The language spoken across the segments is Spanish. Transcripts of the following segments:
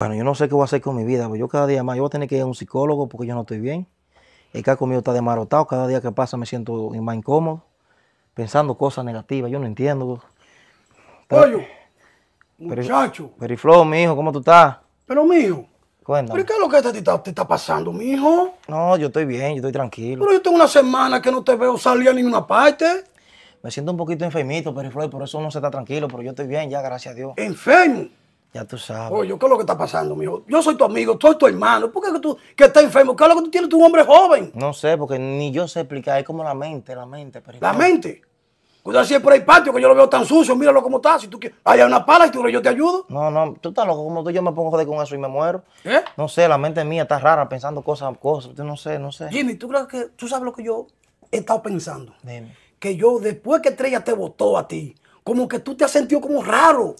Bueno, yo no sé qué voy a hacer con mi vida, porque yo cada día más, yo voy a tener que ir a un psicólogo porque yo no estoy bien. El caco mío está desmarotado, cada día que pasa me siento más incómodo, pensando cosas negativas, yo no entiendo. Oye, muchacho. Periflow, mi hijo, ¿cómo tú estás? Pero, mi hijo. qué es lo que te está, pasando, mi pasando, mijo? No, yo estoy bien, yo estoy tranquilo. Pero yo tengo una semana que no te veo salir a ninguna parte. Me siento un poquito enfermito, Periflow, por eso no se está tranquilo, pero yo estoy bien ya, gracias a Dios. ¿Enfermo? Ya tú sabes. Oye, ¿qué es lo que está pasando, mijo? Yo soy tu amigo, soy tu hermano. ¿Por qué que tú que estás enfermo? ¿Qué es lo que tú tienes? Tú hombre joven. No sé, porque ni yo sé explicar. Es como la mente, la mente. Pero la mente. Cuidado si es por el patio, que yo lo veo tan sucio. Míralo como está. Si tú quieres, hay una pala y tú yo te ayudo. No, no, tú estás loco. Como tú, yo me pongo joder con eso y me muero. ¿Eh? No sé, la mente mía está rara pensando cosas, cosas. Yo no sé, no sé. Jimmy, ¿tú crees que tú sabes lo que yo he estado pensando? Dime. Que yo, después que Estrella te votó a ti, como que tú te has sentido como raro.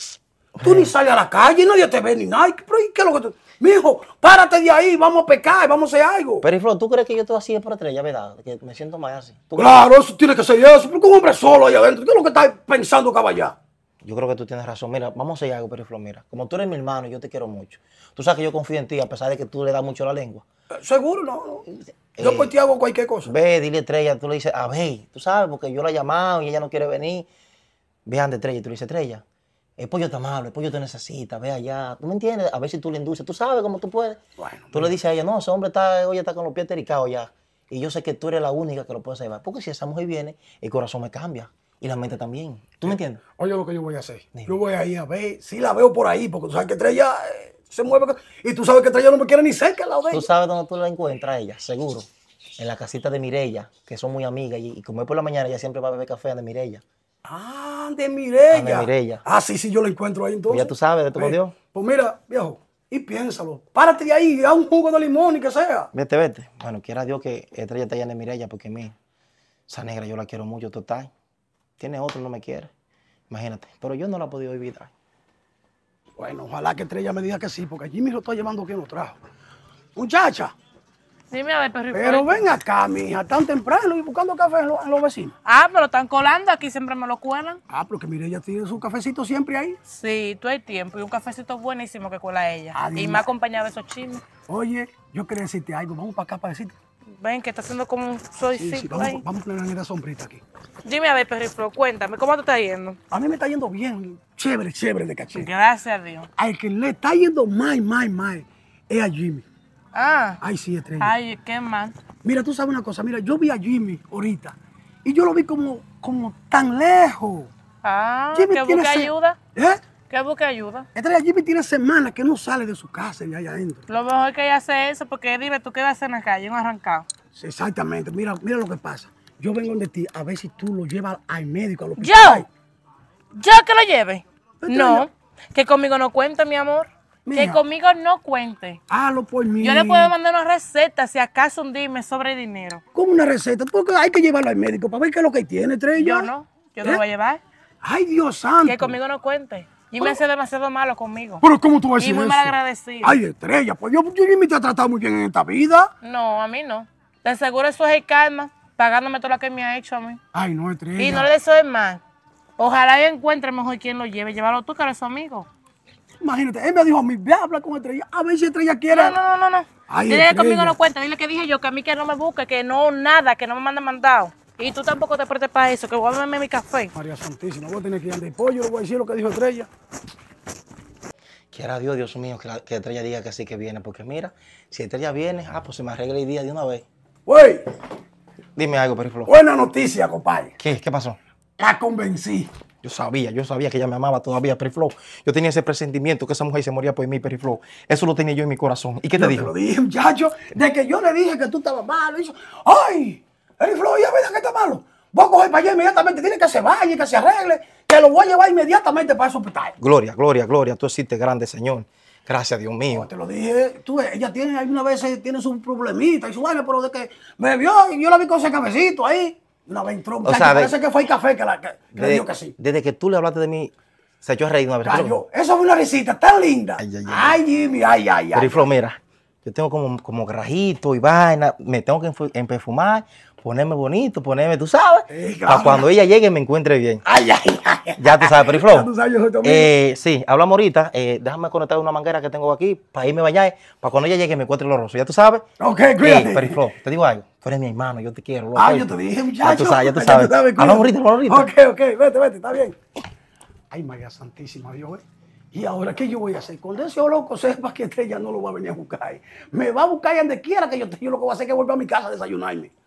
Tú ni sales a la calle, nadie te ve ni nada. Pero qué es lo que tú? Mijo, párate de ahí, vamos a pecar, vamos a hacer algo. Pero, Flo, ¿tú crees que yo estoy así de por estrella, verdad? Que me siento mal así. Claro, eso tiene que ser eso. Porque un hombre solo ahí adentro, ¿qué es lo que estás pensando, caballá? Yo creo que tú tienes razón. Mira, vamos a hacer algo, Periflo. Mira, como tú eres mi hermano, yo te quiero mucho. Tú sabes que yo confío en ti, a pesar de que tú le das mucho la lengua. Eh, seguro, no. Yo eh, por pues te hago cualquier cosa. Ve, dile estrella, tú le dices, a ver, tú sabes, porque yo la he llamado y ella no quiere venir. Ve, de estrella, tú le dices estrella el pollo está malo, el pollo te necesita, ve allá. ¿Tú me entiendes? A ver si tú le induces. Tú sabes cómo tú puedes. tú le dices a ella, no, ese hombre está, con los pies tericados ya. Y yo sé que tú eres la única que lo puedes salvar. Porque si esa mujer viene, el corazón me cambia. Y la mente también. ¿Tú me entiendes? Oye, lo que yo voy a hacer. Yo voy a ir a ver. si la veo por ahí, porque tú sabes que Estrella eh, se mueve. Y tú sabes que Estrella no me quiere ni cerca la lado Tú sabes dónde tú la encuentras ella, seguro. En la casita de Mirella, que son muy amigas. Y, como es por la mañana, ella siempre va a beber café de Mirella. Ah, de Mirella. Ah, de ah, sí, sí, yo lo encuentro ahí entonces. Pues ya tú sabes, de todo Dios. Pues mira, viejo, y piénsalo. Párate de ahí, haz un jugo de limón y que sea. Vete, vete. Bueno, quiera Dios que Estrella te llena de Mirella, porque mira, esa negra yo la quiero mucho, total. Tiene otro, no me quiere. Imagínate. Pero yo no la he podido evitar. Bueno, ojalá que Estrella me diga que sí, porque allí me lo está llevando quien lo trajo. Muchacha, Dime a ver, Pero ven acá, mija, tan temprano y buscando café en, los vecinos. Ah, pero están colando, aquí siempre me lo cuelan. Ah, porque mire, ella tiene su cafecito siempre ahí. Sí, todo el tiempo y un cafecito buenísimo que cuela ella. Ah, y me ha acompañado de esos chismes. Oye, yo quería decirte algo, vamos para acá para decirte. Ven, que está haciendo como un soy sí, sí, vamos, a tener la sombrita aquí. Dime a ver, Perriflo, cuéntame, ¿cómo te está yendo? A mí me está yendo bien, chévere, chévere de caché. Gracias a Dios. Al que le está yendo mal, mal, mal, es a Jimmy. Ah. Ay, sí, estrella. Ay, qué mal. Mira, tú sabes una cosa. Mira, yo vi a Jimmy ahorita y yo lo vi como, como tan lejos. Ah, que busque ayuda. ¿Eh? Que busque ayuda. Estrella, Jimmy tiene semanas que no sale de su casa y allá adentro. Lo mejor que ella hace eso porque dime, tú quedas en la calle, un arrancado. exactamente. Mira, mira lo que pasa. Yo vengo de ti a ver si tú lo llevas al médico, a ya hospital. ¡Yo! ¿Yo que lo lleve? No, que conmigo no cuenta, mi amor. Que conmigo no cuente. lo por mí. Yo le puedo mandar una receta, si acaso un dime sobre dinero. ¿Cómo una receta? Porque hay que llevarlo al médico para ver qué es lo que tiene, Estrella. Yo no, yo ¿Eh? te lo voy a llevar. Ay, Dios santo. Que conmigo no cuente. Y me hace demasiado malo conmigo. Pero ¿cómo tú vas a decir Y muy mal agradecido. Ay, estrella, pues yo, yo, me te he tratado muy bien en esta vida. No, a mí no. Te aseguro, eso es el karma, pagándome todo lo que me ha hecho a mí. Ay, no, estrella. Y no le deseo más. Ojalá yo encuentre mejor quien lo lleve. Llévalo tú, que eres su amigo. Imagínate, él me dijo a mí, ve a hablar con Estrella, a ver si Estrella quiere. No, no, no, no. Ay, dile que conmigo no cuenta, dile que dije yo, que a mí que no me busque, que no, nada, que no me manda mandado. Y tú tampoco te prestes para eso, que voy a beberme mi café. María Santísima, voy a tener que ir al pollo, le voy a decir lo que dijo Estrella. Quiera Dios, Dios mío, que, que, Estrella diga que sí que viene, porque mira, si Estrella viene, ah, pues se me arregla el día de una vez. ¡Wey! Dime algo, Periflo. Buena noticia, compadre. ¿Qué? ¿Qué pasó? La convencí. Yo sabía, yo sabía que ella me amaba todavía, Periflow. Yo tenía ese presentimiento que esa mujer se moría por mí, Periflow. Eso lo tenía yo en mi corazón. ¿Y qué te dijo? Te lo dije, muchacho, de que yo le dije que tú estabas malo. Y ¡Ay! Periflow, ya ves que está malo. Voy a coger para allá inmediatamente. Tiene que se vaya, que se arregle. Que lo voy a llevar inmediatamente para ese hospital. Gloria, gloria, gloria. Tú existes grande, Señor. Gracias, Dios mío. te lo dije, tú, ella tiene, alguna vez tiene su problemita y su baile, pero de que me vio y yo la vi con ese cabecito ahí. Una vez entró, O sea, parece que fue el café que, la, que, que que sí. Desde que tú le hablaste de mí, se echó a reír una vez. Ay, yo, eso fue una risita tan linda. Ay, ay, ay. ay Jimmy, ay, ay, ay. Perifló, mira, yo tengo como, como grajito y vaina, me tengo que perfumar, ponerme bonito, ponerme, tú sabes, para cuando ella llegue me encuentre bien. Ay, ay, ay. Ya tú sabes, Periflo. Ya tú sabes, yo soy eh, sí, hablamos ahorita, eh, déjame conectar una manguera que tengo aquí para irme a bañar, para cuando ella llegue me encuentre los rostros, ya tú sabes. Ok, cuídate. Eh, Perifló, te digo algo, tú eres mi hermano, yo te quiero. Loco. Ah, yo te dije, muchacho. Ah, tú sabes, ya tú sabes. A lo ahorita, Ok, ok, vete, vete, está bien. Ay, María Santísima, Dios, ¿eh? ¿Y ahora qué yo voy a hacer? Con ese loco sepa que ella este no lo va a venir a buscar. Me va a buscar y donde quiera que yo esté. Yo lo que voy a hacer es que vuelva a mi casa a desayunarme.